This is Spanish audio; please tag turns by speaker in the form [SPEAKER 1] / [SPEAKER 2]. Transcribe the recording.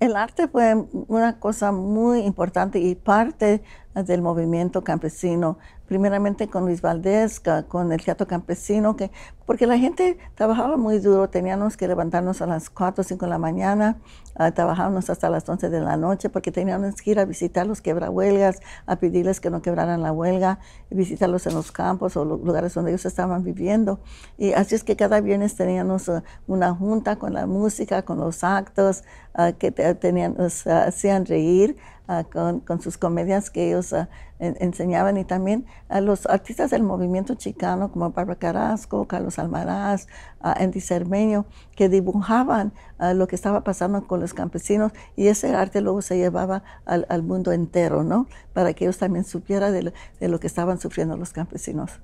[SPEAKER 1] El arte fue una cosa muy importante y parte del movimiento campesino, primeramente con Luis Valdés, con el Teatro Campesino, que, porque la gente trabajaba muy duro, teníamos que levantarnos a las 4 o 5 de la mañana, ah, trabajábamos hasta las 11 de la noche, porque teníamos que ir a visitar los quebrahuelgas, a pedirles que no quebraran la huelga, visitarlos en los campos o lugares donde ellos estaban viviendo. Y así es que cada viernes teníamos ah, una junta con la música, con los actos, ah, que nos hacían reír con, sus comedias que ellos ah, enseñaban y también a los artistas del movimiento chicano como Barbara Carrasco, Carlos Almaraz, Andy Cermeño, que dibujaban ah, lo que estaba pasando con los campesinos y ese arte luego se llevaba al, mundo entero, ¿no? Para que ellos también supieran de lo que estaban sufriendo los campesinos.